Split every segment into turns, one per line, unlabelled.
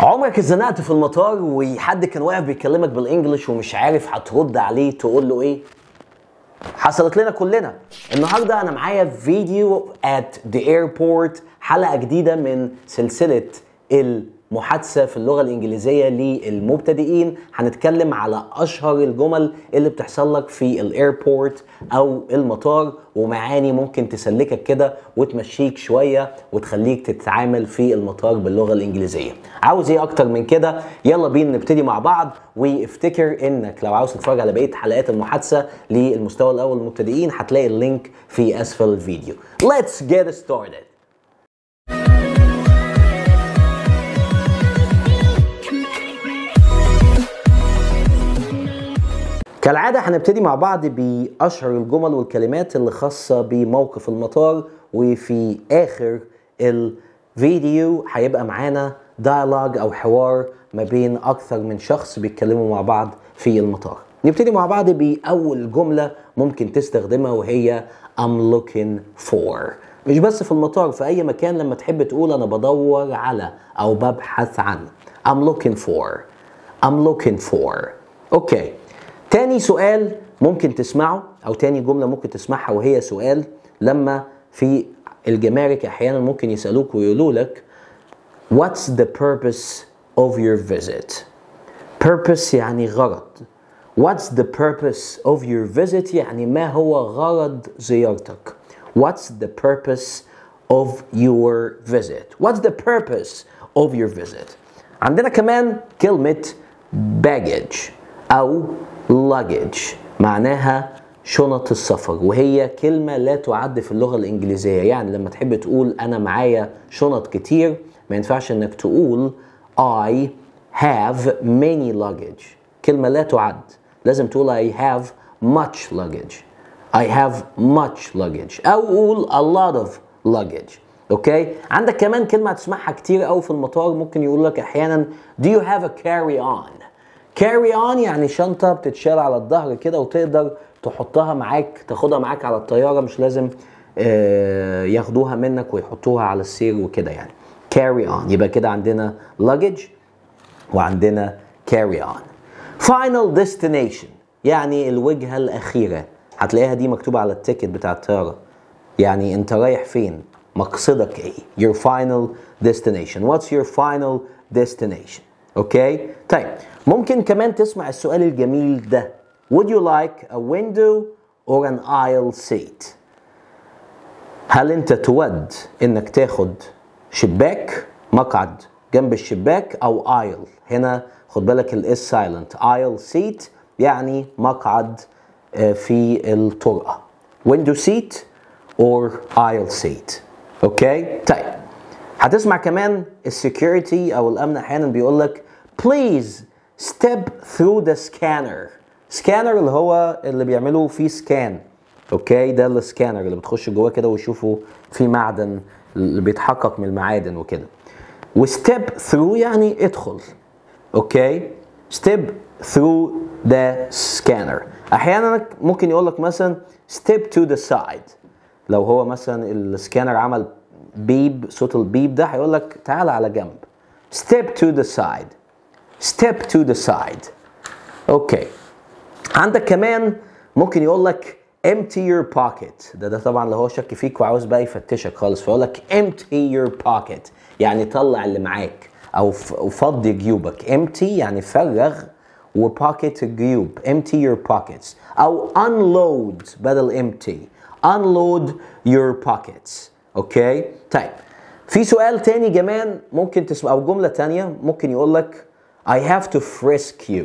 عمرك اتزنقت في المطار وحد كان واقف بيكلمك بالانجلش ومش عارف هترد عليه تقول له ايه؟ حصلت لنا كلنا النهارده انا معايا فيديو ات ذا ايربورت حلقه جديده من سلسله ال محادثه في اللغه الانجليزيه للمبتدئين هنتكلم على اشهر الجمل اللي بتحصل لك في الايربورت او المطار ومعاني ممكن تسلكك كده وتمشيك شويه وتخليك تتعامل في المطار باللغه الانجليزيه عاوز ايه اكتر من كده يلا بينا نبتدي مع بعض وافتكر انك لو عاوز تتفرج على بقيه حلقات المحادثه للمستوى الاول للمبتدئين هتلاقي اللينك في اسفل الفيديو Let's get started كالعادة هنبتدي مع بعض بأشهر الجمل والكلمات اللي خاصة بموقف المطار وفي آخر الفيديو هيبقى معانا دايلوج أو حوار ما بين أكثر من شخص بيتكلموا مع بعض في المطار نبتدي مع بعض بأول جملة ممكن تستخدمها وهي I'm looking for مش بس في المطار في أي مكان لما تحب تقول أنا بدور على أو ببحث عن I'm looking for I'm looking for أوكي okay. تاني سؤال ممكن تسمعه او تاني جمله ممكن تسمعها وهي سؤال لما في الجمارك احيانا ممكن يسالوك ويقولوا لك What's the purpose of your visit? Purpose يعني غرض. What's the purpose of your visit? يعني ما هو غرض زيارتك. What's the purpose of your visit? What's the purpose of your visit? عندنا كمان كلمة baggage أو luggage معناها شنط السفر وهي كلمة لا تعد في اللغة الإنجليزية يعني لما تحب تقول أنا معايا شنط كتير ما ينفعش إنك تقول I have many luggage كلمة لا تعد لازم تقول I have much luggage I have much luggage أو قول a lot of luggage اوكي عندك كمان كلمه هتسمعها كتير أو في المطار ممكن يقول لك احيانا do you have a carry on كاري اون يعني شنطه بتتشال على الظهر كده وتقدر تحطها معاك تاخدها معاك على الطياره مش لازم آه، ياخدوها منك ويحطوها على السير وكده يعني كاري اون يبقى كده عندنا luggage وعندنا كاري اون فاينل ديستنيشن يعني الوجهه الاخيره هتلاقيها دي مكتوبه على التيكت بتاع الطياره يعني انت رايح فين مقصدك ايه your final destination what's your final destination اوكي طيب ممكن كمان تسمع السؤال الجميل ده would you like a window or an aisle seat هل انت تود انك تاخد شباك مقعد جنب الشباك او ايل هنا خد بالك الاس سايلنت ايل سيت يعني مقعد آه، في الطرقه ويندو سيت اور ايل سيت اوكي طيب هتسمع كمان السكيورتي او الامن احيانا بيقول لك بليز ستيب ثرو ذا سكانر سكانر اللي هو اللي بيعملوا فيه سكان اوكي ده السكانر اللي بتخش جواه كده ويشوفوا في معدن اللي بيتحقق من المعادن وكده وستيب ثرو يعني ادخل اوكي ستيب ثرو ذا سكانر احيانا ممكن يقول لك مثلا ستيب تو ذا سايد لو هو مثلا السكانر عمل بيب صوت البيب ده هيقول لك تعال على جنب step to the side step to the side اوكي عندك كمان ممكن يقول لك empty your pocket ده ده طبعا لو هو شك فيك وعاوز بقى يفتشك خالص فيقول لك empty your pocket يعني طلع اللي معاك او فضي جيوبك empty يعني فرغ وباكيت الجيوب empty your pockets او unload بدل empty unload your pockets اوكي طيب في سؤال تاني كمان ممكن تسمع او جمله تانية ممكن يقول لك I have to frisk you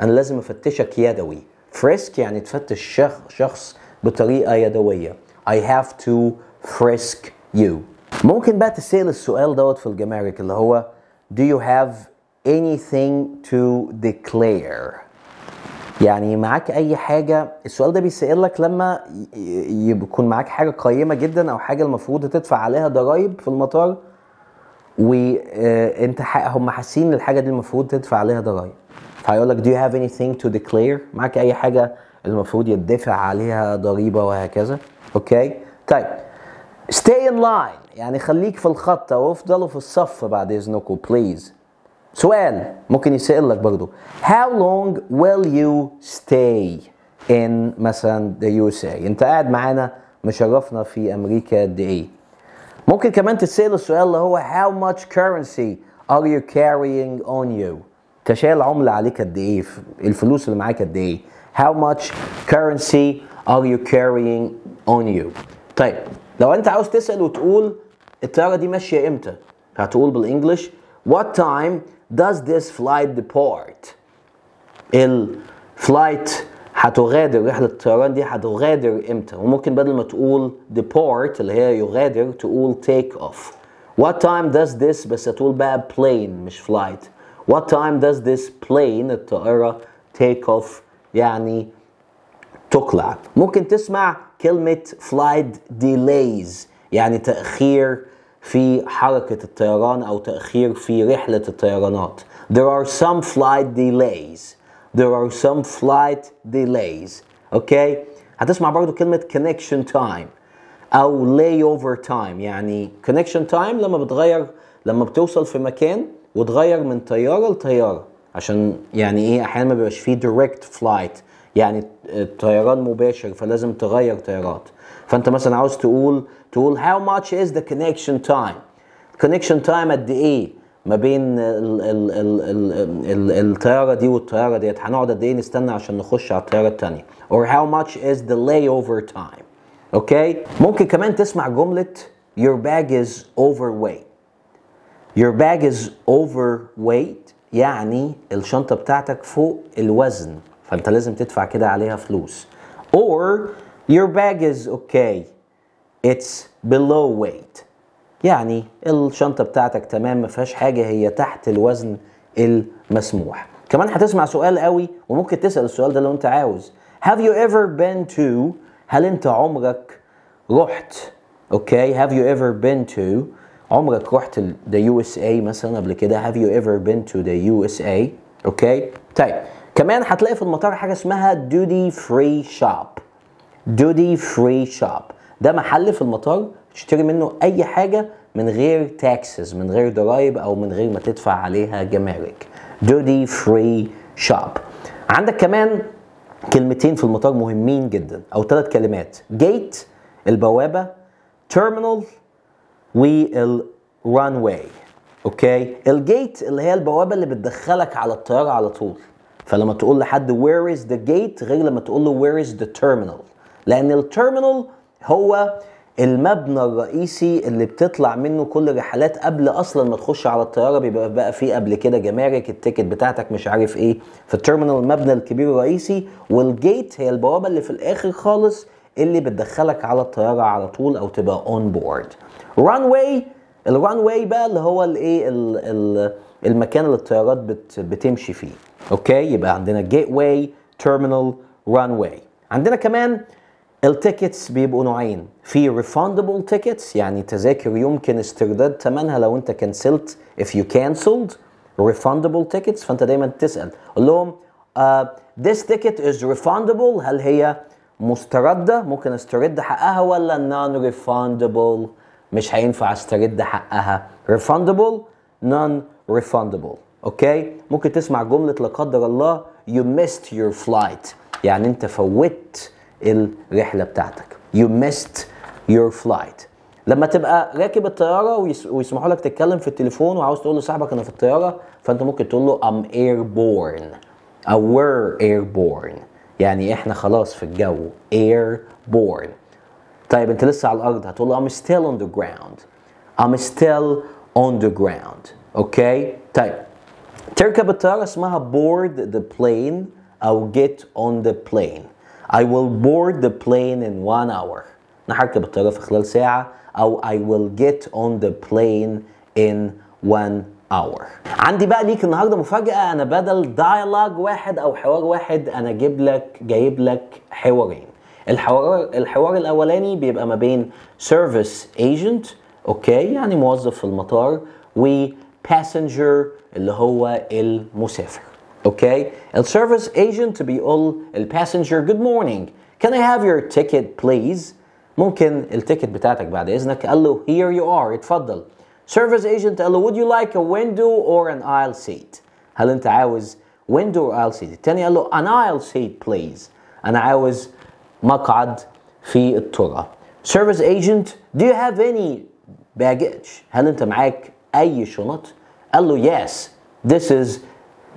انا لازم افتشك يدوي frisk يعني تفتش شخ شخص بطريقه يدويه I have to frisk you ممكن بقى تسأل السؤال دوت في الجمارك اللي هو Do you have anything to declare يعني معاك اي حاجه السؤال ده بيسال لك لما يكون معاك حاجه قيمه جدا او حاجه المفروض تدفع عليها ضرائب في المطار وانت آه، هم حاسين الحاجه دي المفروض تدفع عليها ضرائب فهيقول لك do you have anything to declare معاك اي حاجه المفروض يدفع عليها ضريبه وهكذا اوكي طيب stay in line يعني خليك في الخط او افضلوا في الصف بعد اذنكم بليز سؤال ممكن يسأل لك برضو How long will you stay in مثلا the USA انت قاعد معانا مشرفنا في امريكا قد ايه ممكن كمان تتسأل السؤال اللي هو How much currency are you carrying on you انت شايل عملة عليك قد ايه الفلوس اللي معاك قد ايه How much currency are you carrying on you طيب لو انت عاوز تسأل وتقول الطيارة دي ماشية امتى هتقول بالانجلش What time does this flight depart الفلايت هتغادر رحلة الطيران دي هتغادر امتى وممكن بدل ما تقول depart اللي هي يغادر تقول take off what time does this بس هتقول بقى plane مش flight what time does this plane الطائرة take off يعني تقلع ممكن تسمع كلمة flight delays يعني تأخير في حركة الطيران أو تأخير في رحلة الطيرانات. There are some flight delays. There are some flight delays. أوكي؟ okay? هتسمع برضو كلمة connection time أو layover time يعني connection time لما بتغير لما بتوصل في مكان وتغير من طيارة لطيارة عشان يعني إيه أحيانا ما بيبقاش فيه direct flight يعني الطيران مباشر فلازم تغير طيارات فانت مثلا عاوز تقول تقول how much is the connection time connection time قد ايه ما بين الطياره دي والطياره ديت هنقعد قد ايه نستنى عشان نخش على الطياره الثانيه or how much is the layover time اوكي ممكن كمان تسمع جمله your bag is overweight your bag is overweight يعني الشنطه بتاعتك فوق الوزن فانت لازم تدفع كده عليها فلوس or your bag is okay it's below weight يعني الشنطه بتاعتك تمام ما فيهاش حاجه هي تحت الوزن المسموح كمان هتسمع سؤال قوي وممكن تسال السؤال ده لو انت عاوز have you ever been to هل انت عمرك رحت اوكي okay. have you ever been to عمرك رحت ال the USA مثلا قبل كده have you ever been to the USA اوكي okay. طيب كمان هتلاقي في المطار حاجه اسمها ديوتي فري شوب ديوتي فري شوب ده محل في المطار تشتري منه اي حاجه من غير تاكسز من غير ضرايب او من غير ما تدفع عليها جمارك ديوتي فري شوب عندك كمان كلمتين في المطار مهمين جدا او ثلاث كلمات جيت البوابه تيرمينال والرن واي اوكي الجيت اللي هي البوابه اللي بتدخلك على الطياره على طول فلما تقول لحد where is the gate غير لما تقول له where is the terminal لان التيرمينال هو المبنى الرئيسي اللي بتطلع منه كل الرحلات قبل اصلا ما تخش على الطياره بيبقى بقى فيه قبل كده جمارك التيكت بتاعتك مش عارف ايه فالتيرمينال المبنى الكبير الرئيسي والجيت هي البوابه اللي في الاخر خالص اللي بتدخلك على الطياره على طول او تبقى اون بورد ران الران واي بقى اللي هو الايه المكان اللي الطيارات بت بتمشي فيه اوكي يبقى عندنا جيت واي تيرمينال ران واي عندنا كمان التيكتس بيبقوا نوعين في ريفاندبل تيكتس يعني تذاكر يمكن استرداد ثمنها لو انت كنسلت if you canceled refundable tickets فانت دايما تسال قول لهم uh, this ticket is refundable هل هي مستردة ممكن استرد حقها ولا non refundable مش هينفع استرد حقها refundable non refundable اوكي ممكن تسمع جمله لا قدر الله you missed your flight يعني انت فوت الرحله بتاعتك you missed your flight لما تبقى راكب الطياره ويسمحوا لك تتكلم في التليفون وعاوز تقول لصاحبك انا في الطياره فانت ممكن تقول له I'm airborne أو we're airborne يعني احنا خلاص في الجو airborne طيب انت لسه على الارض هتقول له I'm still on the ground I'm still on the ground اوكي طيب تركب الطيارة اسمها board the plane او get on the plane I will board the plane in one hour انا هركب الطيارة في خلال ساعة او I will get on the plane in one hour عندي بقى ليك النهارده مفاجأة انا بدل دايلوج واحد او حوار واحد انا جايب لك جايب لك حوارين الحوار الحوار الاولاني بيبقى ما بين سيرفيس ايجنت اوكي يعني موظف في المطار و باسنجر اللي هو المسافر اوكي السيرفيس ايجنت بيقول الباسنجر جود مورنينج كان اي هاف يور تيكت بليز ممكن التيكت بتاعتك بعد اذنك قال له هير يو ار اتفضل سيرفيس ايجنت قال له وود يو لايك ا ويندو اور ان ايل سيت هل انت عاوز ويندو اور ايل سيت الثاني قال له ان ايل سيت بليز انا عاوز مقعد في التراب. سيرفيس ايجنت دو يو هاف اني باجج؟ هل انت معاك اي شنط؟ قال له يس ذيس از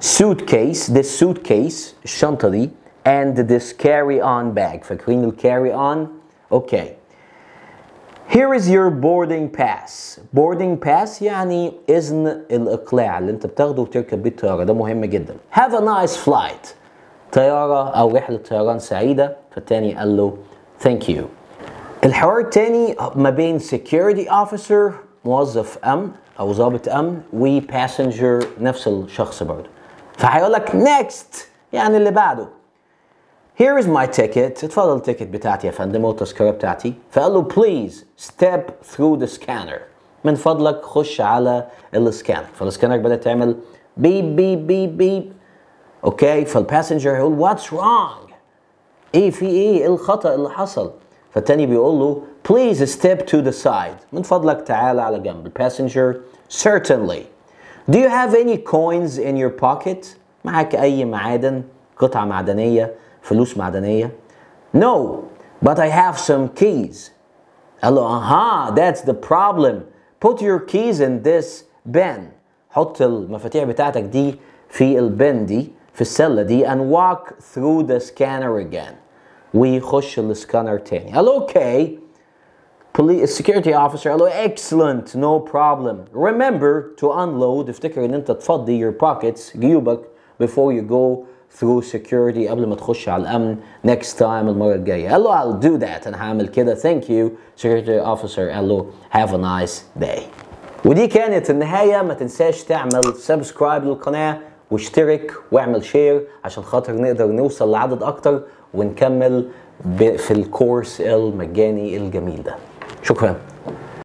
سوت كيس ذيس سوت كيس الشنطه دي اند ذيس كاري اون باج فاكرين الكاري اون؟ اوكي. Here is your boarding pass. Boarding pass يعني إذن الإقلاع اللي أنت بتاخده وتركب بيه الطيارة ده مهم جدا. Have a nice flight. طيارة أو رحلة طيران سعيدة. فالتاني قال له ثانك يو الحوار التاني ما بين سكيورتي اوفيسر موظف امن او ضابط امن وباسنجر نفس الشخص برضه فهيقول لك نيكست يعني اللي بعده Here is my ticket اتفضل التيكت بتاعتي يا فندم والتذكرة بتاعتي فقال له please step through the scanner من فضلك خش على السكانر فالسكانر بدأت تعمل بيب بيب بيب بيب اوكي فالباسنجر هيقول what's wrong ايه في ايه الخطا اللي حصل فالتاني بيقول له please step to the side من فضلك تعال على جنب passenger certainly do you have any coins in your pocket معك اي معادن قطعه معدنيه فلوس معدنيه no but I have some keys قال له اها that's the problem put your keys in this bin حط المفاتيح بتاعتك دي في البن دي facility and walk through the scanner again. We خش السكانر تاني. Hello Police security officer. Hello. Excellent. No problem. Remember to unload. افتكر ان انت تفضي your pockets جيوبك before you go through security قبل ما تخش على الامن next time المره الجايه. Hello. I'll do that. and هعمل كده. Thank you security officer. Hello. Have a nice day. ودي كانت النهايه ما تنساش تعمل سبسكرايب للقناه واشترك واعمل شير عشان خاطر نقدر نوصل لعدد اكتر ونكمل في الكورس المجاني الجميل ده شكرا